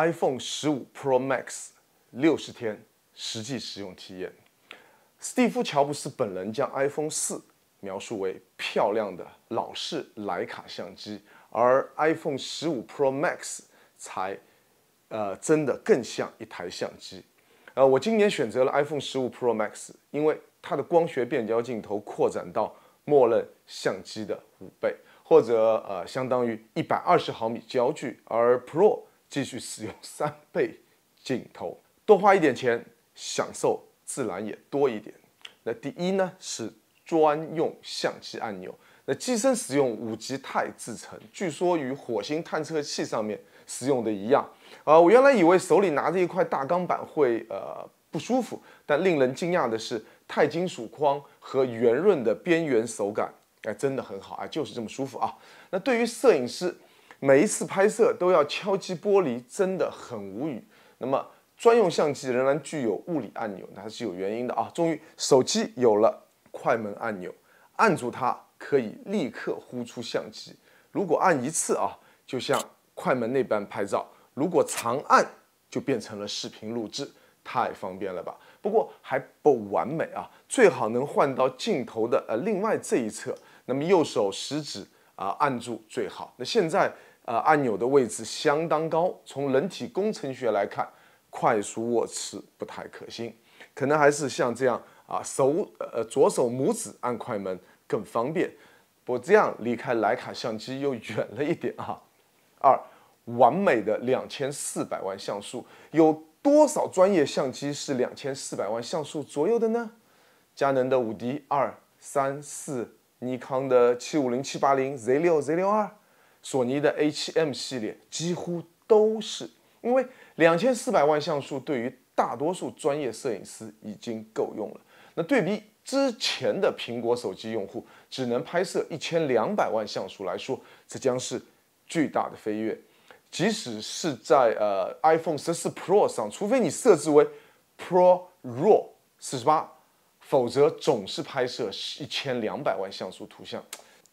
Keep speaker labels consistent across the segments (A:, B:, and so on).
A: iPhone 十五 Pro Max 六十天实际使用体验。史蒂夫乔布斯本人将 iPhone 四描述为漂亮的老式徕卡相机，而 iPhone 十五 Pro Max 才呃真的更像一台相机。呃，我今年选择了 iPhone 十五 Pro Max，因为它的光学变焦镜头扩展到默认相机的五倍，或者呃相当于一百二十毫米焦距，而 Pro。继续使用三倍镜头，多花一点钱，享受自然也多一点。那第一呢是专用相机按钮，那机身使用五级钛制成，据说与火星探测器上面使用的一样。啊，我原来以为手里拿着一块大钢板会呃不舒服，但令人惊讶的是钛金属框和圆润的边缘手感，哎，真的很好啊，就是这么舒服啊。那对于摄影师。每一次拍摄都要敲击玻璃，真的很无语。那么专用相机仍然具有物理按钮，那是有原因的啊。终于手机有了快门按钮，按住它可以立刻呼出相机。如果按一次啊，就像快门那般拍照；如果长按，就变成了视频录制，太方便了吧？不过还不完美啊，最好能换到镜头的呃另外这一侧。那么右手食指啊按住最好。那现在。呃，按钮的位置相当高，从人体工程学来看，快速握持不太可行，可能还是像这样啊，手呃左手拇指按快门更方便。我这样离开徕卡相机又远了一点啊。二，完美的两千四百万像素，有多少专业相机是两千四百万像素左右的呢？佳能的五 D 二三四，尼康的七五零七八零 Z 六 Z 六二。索尼的 A7M 系列几乎都是因为两千四百万像素对于大多数专业摄影师已经够用了。那对比之前的苹果手机用户只能拍摄一千两百万像素来说，这将是巨大的飞跃。即使是在呃 iPhone 十四 Pro 上，除非你设置为 Pro RAW 四十八，否则总是拍摄一千两百万像素图像。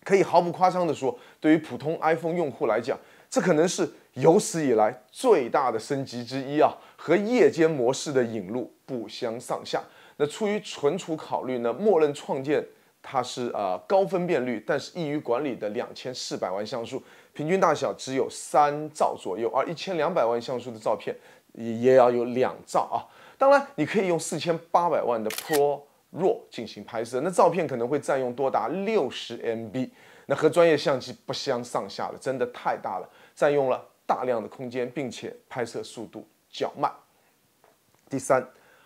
A: 可以毫不夸张地说，对于普通 iPhone 用户来讲，这可能是有史以来最大的升级之一啊，和夜间模式的引入不相上下。那出于存储考虑呢，默认创建它是呃高分辨率，但是易于管理的两千四百万像素，平均大小只有三兆左右，而一千两百万像素的照片也要有两兆啊。当然，你可以用四千八百万的 Pro。弱进行拍摄，那照片可能会占用多达六十 MB，那和专业相机不相上下了，真的太大了，占用了大量的空间，并且拍摄速度较慢。第三，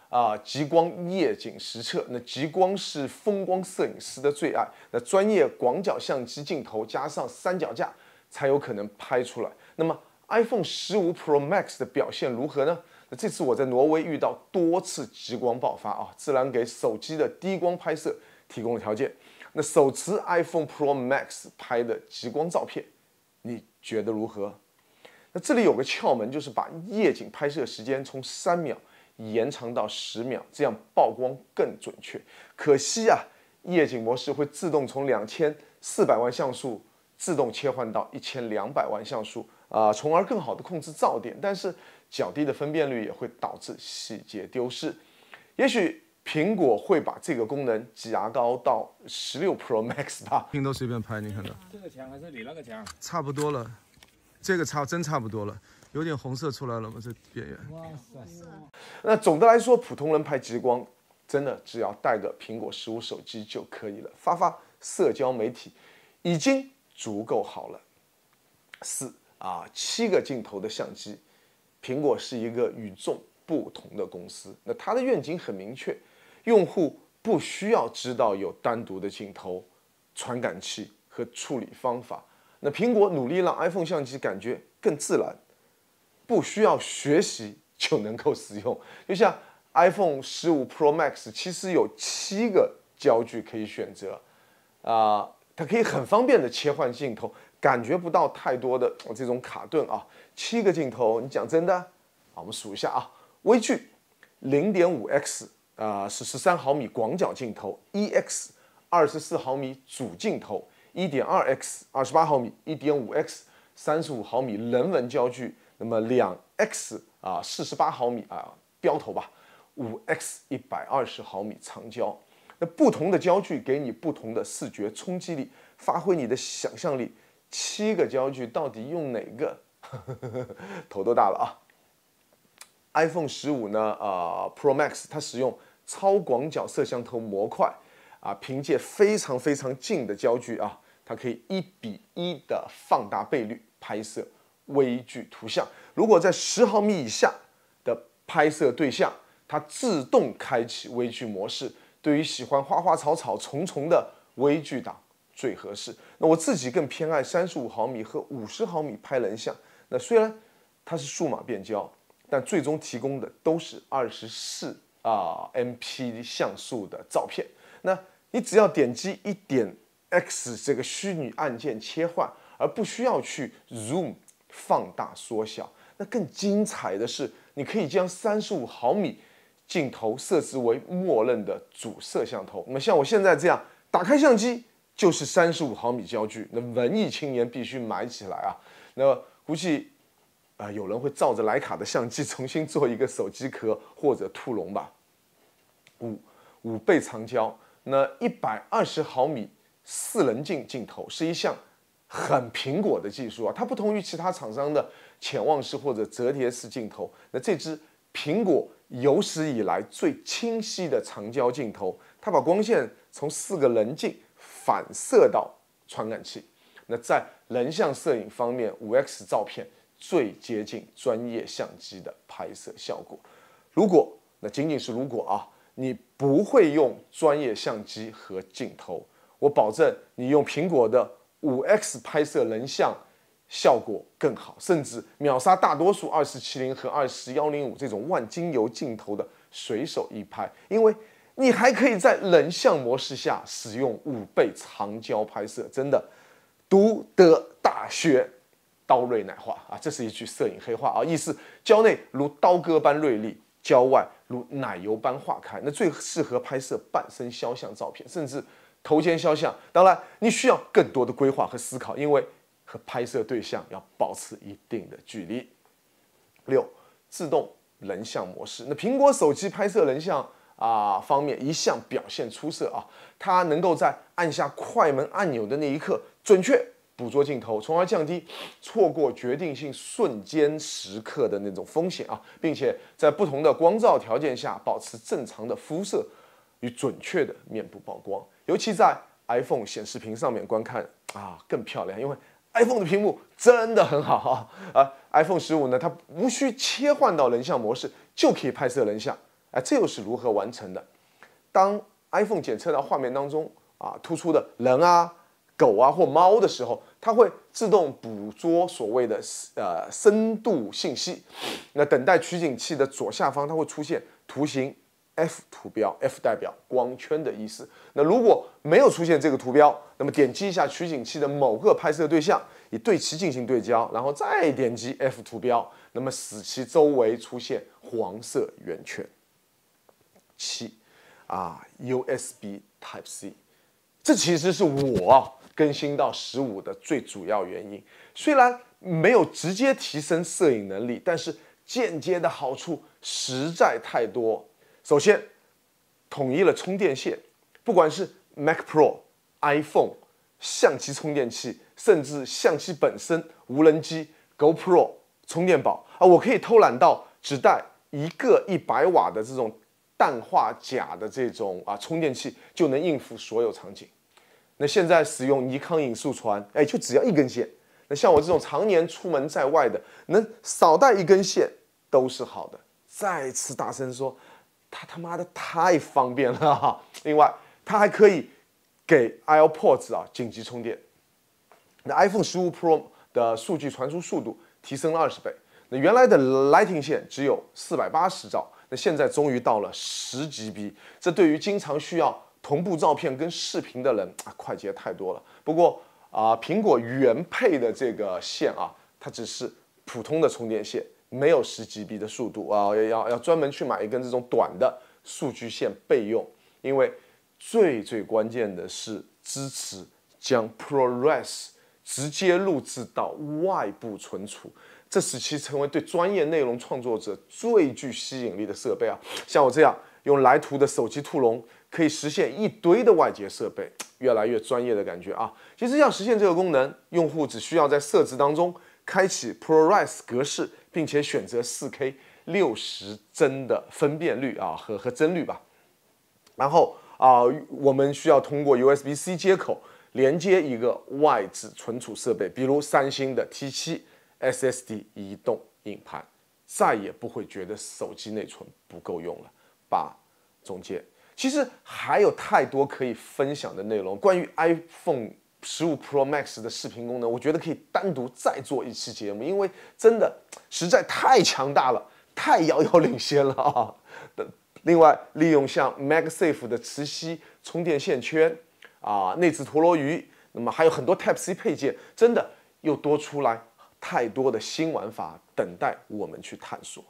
A: 啊，极光夜景实测，那极光是风光摄影师的最爱，那专业广角相机镜头加上三脚架才有可能拍出来。那么 iPhone 十五 Pro Max 的表现如何呢？那这次我在挪威遇到多次极光爆发啊，自然给手机的低光拍摄提供了条件。那手持 iPhone Pro Max 拍的极光照片，你觉得如何？那这里有个窍门，就是把夜景拍摄时间从三秒延长到十秒，这样曝光更准确。可惜啊，夜景模式会自动从两千四百万像素自动切换到一千两百万像素。啊，从而更好的控制噪点，但是较低的分辨率也会导致细节丢失。也许苹果会把这个功能牙高到十六 Pro Max 吧。镜头随便拍，你看到这个墙还是你那个墙？差不多了，这个差真差不多了，有点红色出来了吗？这边缘。哇塞！那总的来说，普通人拍极光，真的只要带个苹果十五手机就可以了，发发社交媒体，已经足够好了。四。啊，七个镜头的相机，苹果是一个与众不同的公司。那它的愿景很明确，用户不需要知道有单独的镜头、传感器和处理方法。那苹果努力让 iPhone 相机感觉更自然，不需要学习就能够使用。就像 iPhone 十五 Pro Max，其实有七个焦距可以选择，啊，它可以很方便的切换镜头。感觉不到太多的这种卡顿啊！七个镜头，你讲真的啊？我们数一下啊：微距零点五 x 啊是十三毫米广角镜头，一 x 二十四毫米主镜头，一点二 x 二十八毫米，一点五 x 三十五毫米人文焦距，那么两 x 啊四十八毫米啊标头吧，五 x 一百二十毫米长焦。那不同的焦距给你不同的视觉冲击力，发挥你的想象力。七个焦距到底用哪个？头都大了啊！iPhone 十五呢？啊，Pro Max 它使用超广角摄像头模块啊，凭借非常非常近的焦距啊，它可以一比一的放大倍率拍摄微距图像。如果在十毫米以下的拍摄对象，它自动开启微距模式，对于喜欢花花草草、虫虫的微距党最合适。那我自己更偏爱三十五毫米和五十毫米拍人像。那虽然它是数码变焦，但最终提供的都是二十四啊 M P 像素的照片。那你只要点击一点 X 这个虚拟按键切换，而不需要去 Zoom 放大缩小。那更精彩的是，你可以将三十五毫米镜头设置为默认的主摄像头。那么像我现在这样打开相机。就是三十五毫米焦距，那文艺青年必须买起来啊！那估计，呃，有人会照着莱卡的相机 重新做一个手机壳或者兔笼吧。五五倍长焦，那一百二十毫米四棱镜镜头是一项很苹果的技术啊！它不同于其他厂商的潜望式或者折叠式镜头。那这支苹果有史以来最清晰的长焦镜头，它把光线从四个棱镜。反射到传感器。那在人像摄影方面，五 X 照片最接近专业相机的拍摄效果。如果那仅仅是如果啊，你不会用专业相机和镜头，我保证你用苹果的五 X 拍摄人像效果更好，甚至秒杀大多数二四七零和二四幺零五这种万金油镜头的随手一拍，因为。你还可以在人像模式下使用五倍长焦拍摄，真的，读得大学，刀锐奶化啊！这是一句摄影黑话啊，意思焦内如刀割般锐利，焦外如奶油般化开，那最适合拍摄半身肖像照片，甚至头肩肖像。当然，你需要更多的规划和思考，因为和拍摄对象要保持一定的距离。六，自动人像模式，那苹果手机拍摄人像。啊，方面一向表现出色啊，它能够在按下快门按钮的那一刻准确捕捉镜头，从而降低错过决定性瞬间时刻的那种风险啊，并且在不同的光照条件下保持正常的肤色与准确的面部曝光，尤其在 iPhone 显示屏上面观看啊更漂亮，因为 iPhone 的屏幕真的很好啊。而 iPhone 十五呢，它无需切换到人像模式就可以拍摄人像。哎，这又是如何完成的？当 iPhone 检测到画面当中啊突出的人啊、狗啊或猫的时候，它会自动捕捉所谓的呃深度信息。那等待取景器的左下方，它会出现图形 F 图标，F 代表光圈的意思。那如果没有出现这个图标，那么点击一下取景器的某个拍摄对象，以对其进行对焦，然后再点击 F 图标，那么使其周围出现黄色圆圈。七啊，USB Type C，这其实是我更新到十五的最主要原因。虽然没有直接提升摄影能力，但是间接的好处实在太多。首先，统一了充电线，不管是 Mac Pro、iPhone、相机充电器，甚至相机本身、无人机、Go Pro 充电宝啊，我可以偷懒到只带一个一百瓦的这种。氮化钾的这种啊充电器就能应付所有场景。那现在使用尼康影速传，哎，就只要一根线。那像我这种常年出门在外的，能少带一根线都是好的。再次大声说，它他妈的太方便了哈！另外，它还可以给 AirPods 啊紧急充电。那 iPhone 十五 Pro 的数据传输速度提升了二十倍。那原来的 Lightning 线只有四百八十兆。那现在终于到了十 G B，这对于经常需要同步照片跟视频的人啊，快捷太多了。不过啊，苹果原配的这个线啊，它只是普通的充电线，没有十 G B 的速度啊，要要专门去买一根这种短的数据线备用。因为最最关键的是支持将 ProRes 直接录制到外部存储。这使其成为对专业内容创作者最具吸引力的设备啊！像我这样用来图的手机兔笼，可以实现一堆的外接设备，越来越专业的感觉啊！其实要实现这个功能，用户只需要在设置当中开启 ProRes 格式，并且选择 4K 六十帧的分辨率啊和和帧率吧。然后啊，我们需要通过 USB-C 接口连接一个外置存储设备，比如三星的 T7。SSD 移动硬盘，再也不会觉得手机内存不够用了。八，总结，其实还有太多可以分享的内容。关于 iPhone 15 Pro Max 的视频功能，我觉得可以单独再做一期节目，因为真的实在太强大了，太遥遥领先了啊！另外，利用像 MagSafe 的磁吸充电线圈啊，内置陀螺仪，那么还有很多 Type-C 配件，真的又多出来。太多的新玩法等待我们去探索，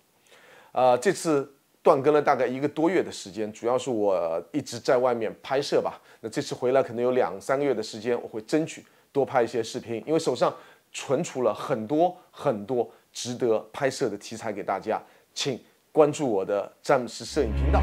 A: 呃，这次断更了大概一个多月的时间，主要是我一直在外面拍摄吧。那这次回来可能有两三个月的时间，我会争取多拍一些视频，因为手上存储了很多很多值得拍摄的题材给大家，请关注我的詹姆斯摄影频道。